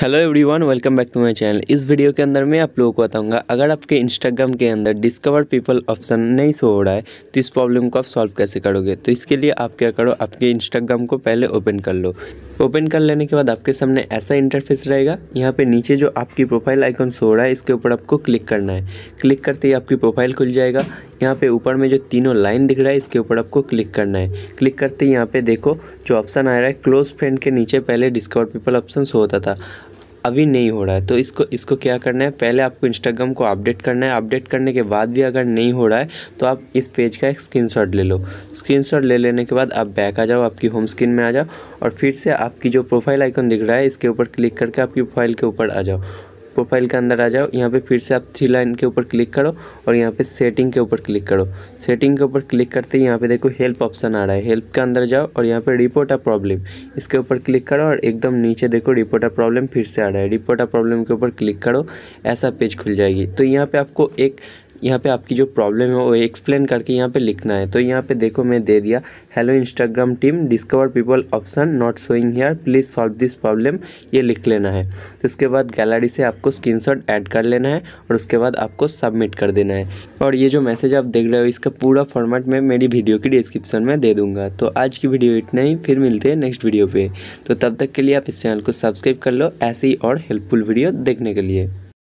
hello everyone welcome back to my channel इस video के अंदर मैं आप लोगों को बताऊंगा अगर आपके इंस्टाग्राम के अंदर डिस्कवर पीपल ऑप्शन नहीं शो हो रहा है तो इस प्रॉब्लम को आप सॉल्व कैसे करोगे तो इसके लिए आप क्या करो आपके इंस्टाग्राम को पहले ओपन कर लो ओपन कर लेने के बाद आपके सामने ऐसा इंटरफेस रहेगा यहाँ पे नीचे जो आपकी प्रोफाइल आइकॉन शो हो रहा है इसके ऊपर आपको क्लिक करना है क्लिक करते ही आपकी प्रोफाइल खुल जाएगा यहाँ पे ऊपर में जो तीनों लाइन दिख रहा है इसके ऊपर आपको क्लिक करना है क्लिक करते ही यहाँ पे देखो जो ऑप्शन आ रहा है क्लोज फ्रेंड के नीचे पहले डिस्काउंट पीपल ऑप्शन शो होता था अभी नहीं हो रहा है तो इसको इसको क्या करना है पहले आपको इंस्टाग्राम को अपडेट करना है अपडेट करने के बाद भी अगर नहीं हो रहा है तो आप इस पेज का एक स्क्रीनशॉट ले लो स्क्रीनशॉट ले लेने के बाद आप बैक आ जाओ आपकी होम स्क्रीन में आ जाओ और फिर से आपकी जो प्रोफाइल आइकन दिख रहा है इसके ऊपर क्लिक करके आपकी प्रोफाइल के ऊपर आ जाओ प्रोफाइल के अंदर आ जाओ यहाँ पे फिर से आप थ्री लाइन के ऊपर क्लिक करो और यहाँ पे सेटिंग के ऊपर क्लिक करो सेटिंग के ऊपर क्लिक करते ही यहाँ पे देखो हेल्प ऑप्शन आ रहा है हेल्प के अंदर जाओ और यहाँ पे रिपोर्ट आ प्रॉब्लम इसके ऊपर क्लिक करो और एकदम नीचे देखो रिपोर्ट आ प्रॉब्लम फिर से आ रहा है रिपोर्ट आ प्रॉब्लम के ऊपर क्लिक करो ऐसा पेज खुल जाएगी तो यहाँ पर आपको एक यहाँ पे आपकी जो प्रॉब्लम है वो एक्सप्लेन करके यहाँ पे लिखना है तो यहाँ पे देखो मैं दे दिया hello Instagram team discover people option not showing here please solve this problem ये लिख लेना है तो उसके बाद गैलरी से आपको स्क्रीनशॉट ऐड कर लेना है और उसके बाद आपको सबमिट कर देना है और ये जो मैसेज आप देख रहे हो इसका पूरा फॉर्मेट मैं मेरी वीडियो की डिस्क्रिप्शन में दे दूँगा तो आज की वीडियो इतना ही फिर मिलते हैं नेक्स्ट वीडियो पर तो तब तक के लिए आप इस चैनल को सब्सक्राइब कर लो ऐसी और हेल्पफुल वीडियो देखने के लिए